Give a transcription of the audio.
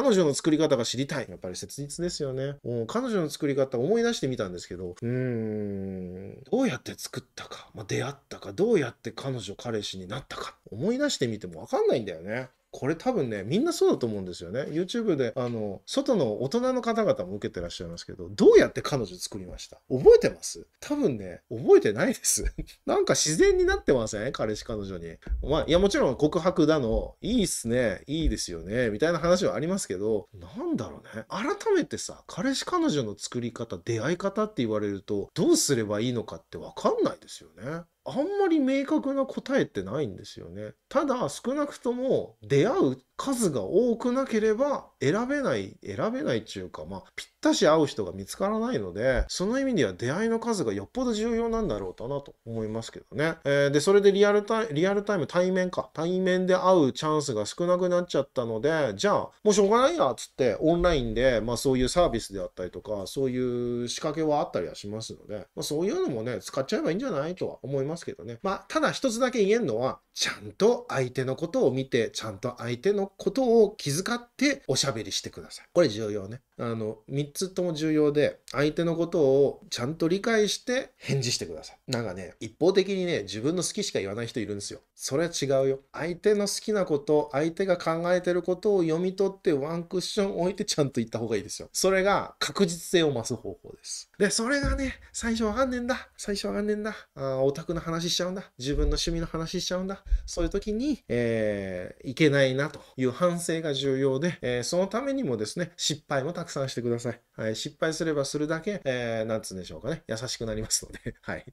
彼女の作り方が知りたい。やっぱり切実ですよね。うん、彼女の作り方思い出してみたんですけど、うーん、どうやって作ったか、まあ、出会ったか、どうやって彼女、彼氏になったか、思い出してみてもわかんないんだよね。これ多分ね、みんなそうだと思うんですよね。YouTube で、あの、外の大人の方々も受けてらっしゃいますけど、どうやって彼女作りました覚えてます多分ね、覚えてないです。なんか自然になってません彼氏彼女に。まあ、いや、もちろん告白だの、いいっすね、いいですよね、みたいな話はありますけど、なんだろうね。改めてさ、彼氏彼女の作り方、出会い方って言われると、どうすればいいのかってわかんないですよね。あんまり明確な答えってないんですよね。ただ少なくとも出会う数が多くなければ選べない選べないっていうかまあぴったし合う人が見つからないのでその意味では出会いの数がよっぽど重要なんだろうかなと思いますけどね。えー、でそれでリアルタイリアルタイム対面か対面で会うチャンスが少なくなっちゃったのでじゃあもうしょうがないやっつってオンラインで、まあ、そういうサービスであったりとかそういう仕掛けはあったりはしますので、まあ、そういうのもね使っちゃえばいいんじゃないとは思います。ますけどね。まあ、ただ一つだけ言えるのは、ちゃんと相手のことを見て、ちゃんと相手のことを気遣っておしゃべりしてください。これ重要ね。あの、3つとも重要で、相手のことをちゃんと理解して返事してください。なんかね、一方的にね、自分の好きしか言わない人いるんですよ。それは違うよ。相手の好きなこと、相手が考えてることを読み取ってワンクッション置いてちゃんと言った方がいいですよ。それが確実性を増す方法です。で、それがね、最初わかんねえんだ。最初わかんねえんだ。あオタクの話しちゃうんだ。自分の趣味の話しちゃうんだ。そういう時に、えー、いけないなという反省が重要で、えー、そのためにもですね、失敗もたくさんしてください。はい、失敗すればするだけ、えー、なんつうんでしょうかね、優しくなりますので、はい。